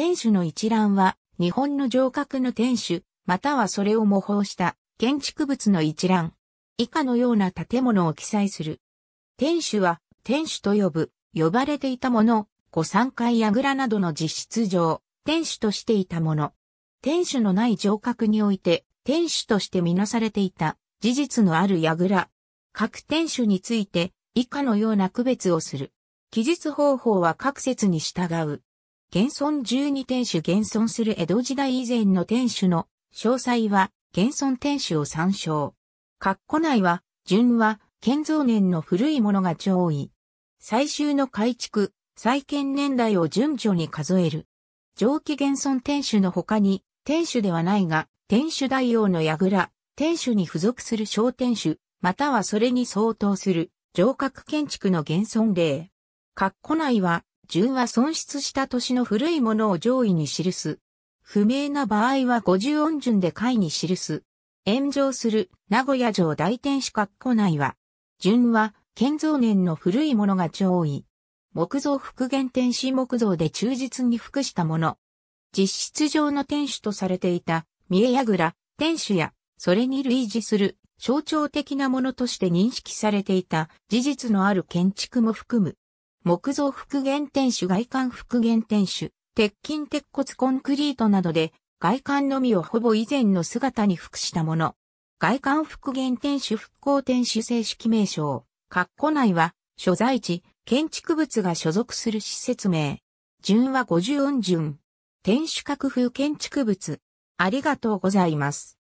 天守の一覧は、日本の城郭の天守、またはそれを模倣した建築物の一覧。以下のような建物を記載する。天守は、天守と呼ぶ、呼ばれていたもの、御三階櫓などの実質上、天守としていたもの。天守のない城郭において、天守としてみなされていた、事実のある櫓。各天守について、以下のような区別をする。記述方法は各説に従う。現存十二天守現存する江戸時代以前の天守の詳細は現存天守を参照。括弧内は、順は建造年の古いものが上位。最終の改築、再建年代を順序に数える。上記現存天守の他に、天守ではないが、天守大王の櫓、天守に付属する小天守、またはそれに相当する、城郭建築の現存例。括弧内は、順は損失した年の古いものを上位に記す。不明な場合は50音順で下位に記す。炎上する名古屋城大天守括弧内は、順は建造年の古いものが上位。木造復元天守木造で忠実に服したもの。実質上の天守とされていた三重櫓、天守や、それに類似する象徴的なものとして認識されていた事実のある建築も含む。木造復元天守外観復元天守、鉄筋鉄骨コンクリートなどで外観のみをほぼ以前の姿に服したもの。外観復元天守復興天守正式名称。括弧内は所在地、建築物が所属する施設名。順は五十音順。天守閣風建築物。ありがとうございます。